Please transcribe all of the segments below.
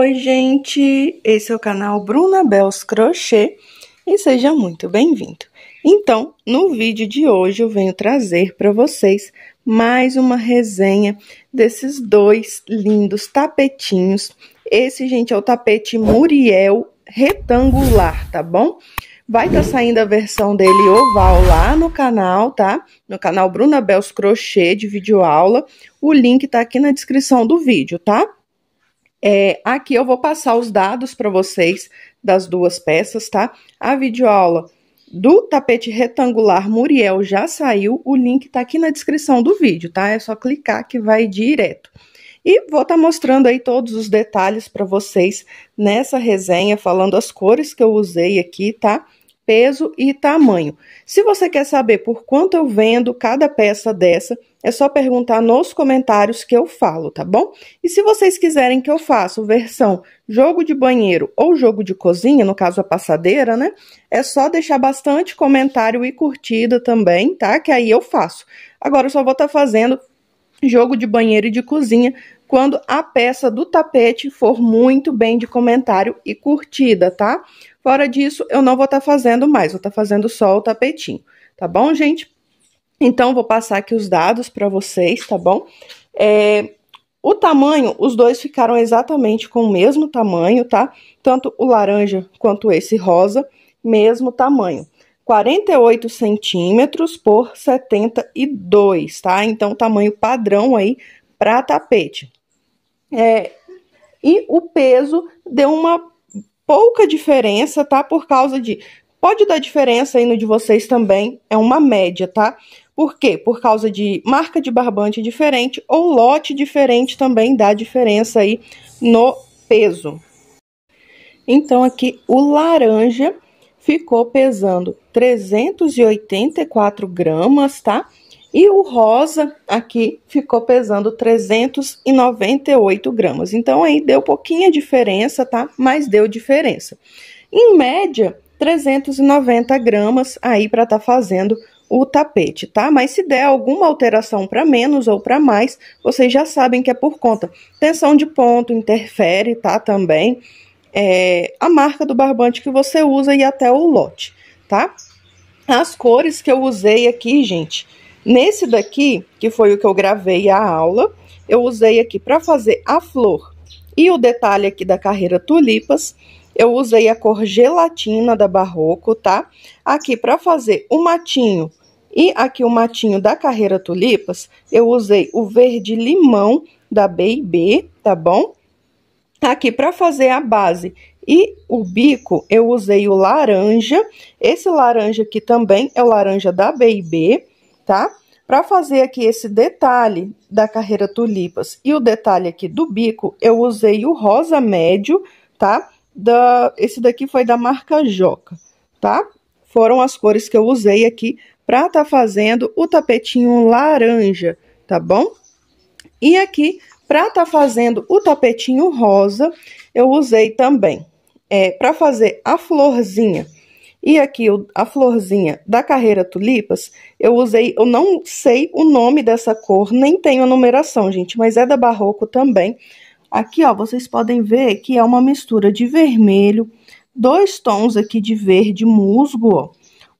Oi, gente! Esse é o canal Bruna Bells Crochê e seja muito bem-vindo. Então, no vídeo de hoje eu venho trazer para vocês mais uma resenha desses dois lindos tapetinhos. Esse, gente, é o tapete Muriel retangular, tá bom? Vai estar tá saindo a versão dele oval lá no canal, tá? No canal Bruna Bells Crochê de videoaula. O link tá aqui na descrição do vídeo, tá? É, aqui eu vou passar os dados para vocês das duas peças, tá? A videoaula do tapete retangular Muriel já saiu, o link tá aqui na descrição do vídeo, tá? É só clicar que vai direto. E vou estar tá mostrando aí todos os detalhes para vocês nessa resenha, falando as cores que eu usei aqui, tá? peso e tamanho. Se você quer saber por quanto eu vendo cada peça dessa, é só perguntar nos comentários que eu falo, tá bom? E se vocês quiserem que eu faça versão jogo de banheiro ou jogo de cozinha, no caso a passadeira, né? É só deixar bastante comentário e curtida também, tá? Que aí eu faço. Agora eu só vou estar tá fazendo jogo de banheiro e de cozinha quando a peça do tapete for muito bem de comentário e curtida, tá? Fora disso, eu não vou estar tá fazendo mais, vou estar tá fazendo só o tapetinho, tá bom, gente? Então, vou passar aqui os dados para vocês, tá bom? É, o tamanho, os dois ficaram exatamente com o mesmo tamanho, tá? Tanto o laranja quanto esse rosa, mesmo tamanho. 48 centímetros por 72, tá? Então, tamanho padrão aí para tapete. É, e o peso deu uma pouca diferença, tá? Por causa de. Pode dar diferença aí no de vocês também, é uma média, tá? Por quê? Por causa de marca de barbante diferente ou lote diferente também dá diferença aí no peso. Então, aqui o laranja ficou pesando 384 gramas, tá? E o rosa aqui ficou pesando 398 gramas. Então aí deu pouquinha diferença, tá? Mas deu diferença. Em média, 390 gramas aí para tá fazendo o tapete, tá? Mas se der alguma alteração para menos ou para mais, vocês já sabem que é por conta. Tensão de ponto interfere, tá? Também é, a marca do barbante que você usa e até o lote, tá? As cores que eu usei aqui, gente, Nesse daqui, que foi o que eu gravei a aula, eu usei aqui para fazer a flor e o detalhe aqui da carreira tulipas, eu usei a cor gelatina da Barroco, tá? Aqui para fazer o matinho e aqui o matinho da carreira tulipas, eu usei o verde limão da B&B, tá bom? Aqui para fazer a base e o bico, eu usei o laranja. Esse laranja aqui também é o laranja da B&B tá? Para fazer aqui esse detalhe da carreira tulipas e o detalhe aqui do bico, eu usei o rosa médio, tá? Da, esse daqui foi da marca Joca, tá? Foram as cores que eu usei aqui para tá fazendo o tapetinho laranja, tá bom? E aqui, para tá fazendo o tapetinho rosa, eu usei também é, para fazer a florzinha e aqui a florzinha da carreira tulipas, eu usei, eu não sei o nome dessa cor, nem tenho a numeração, gente, mas é da Barroco também. Aqui, ó, vocês podem ver que é uma mistura de vermelho, dois tons aqui de verde musgo, ó,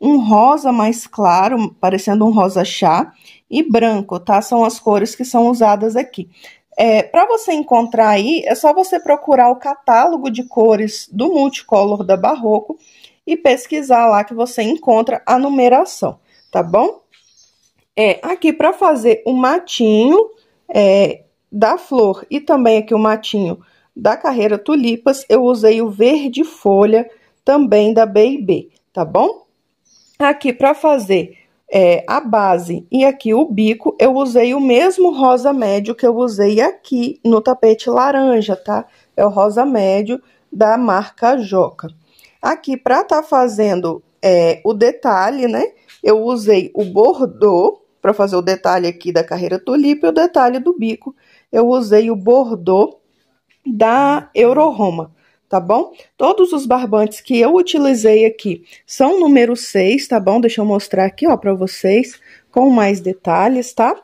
um rosa mais claro, parecendo um rosa chá, e branco, tá? São as cores que são usadas aqui. É, para você encontrar aí, é só você procurar o catálogo de cores do multicolor da Barroco e pesquisar lá que você encontra a numeração, tá bom? É, aqui para fazer o matinho é, da flor e também aqui o matinho da carreira tulipas, eu usei o verde folha também da B&B, tá bom? Aqui para fazer é, a base e aqui o bico, eu usei o mesmo rosa médio que eu usei aqui no tapete laranja, tá? É o rosa médio da marca Joca. Aqui, para tá fazendo é, o detalhe, né? Eu usei o bordô para fazer o detalhe aqui da carreira tulipa e o detalhe do bico. Eu usei o bordô da Euroroma, tá bom? Todos os barbantes que eu utilizei aqui são número 6, tá bom? Deixa eu mostrar aqui, ó, para vocês com mais detalhes, tá?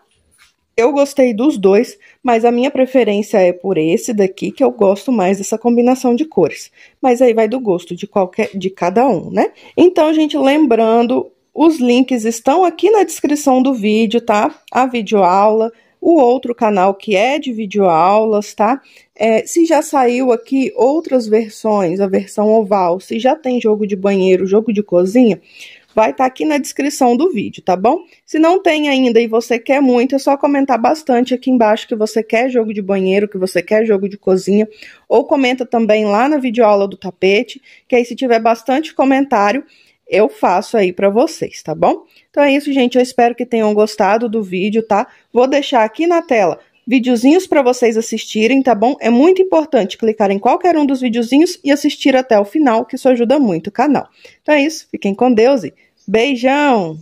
Eu gostei dos dois, mas a minha preferência é por esse daqui, que eu gosto mais dessa combinação de cores. Mas aí vai do gosto de qualquer de cada um, né? Então, gente, lembrando, os links estão aqui na descrição do vídeo, tá? A videoaula, o outro canal que é de videoaulas, tá? É, se já saiu aqui outras versões, a versão oval, se já tem jogo de banheiro, jogo de cozinha, vai estar tá aqui na descrição do vídeo, tá bom? Se não tem ainda e você quer muito, é só comentar bastante aqui embaixo que você quer jogo de banheiro, que você quer jogo de cozinha, ou comenta também lá na videoaula do tapete, que aí se tiver bastante comentário, eu faço aí para vocês, tá bom? Então é isso, gente, eu espero que tenham gostado do vídeo, tá? Vou deixar aqui na tela videozinhos para vocês assistirem, tá bom? É muito importante clicar em qualquer um dos videozinhos e assistir até o final, que isso ajuda muito o canal. Então é isso, fiquem com Deus e beijão!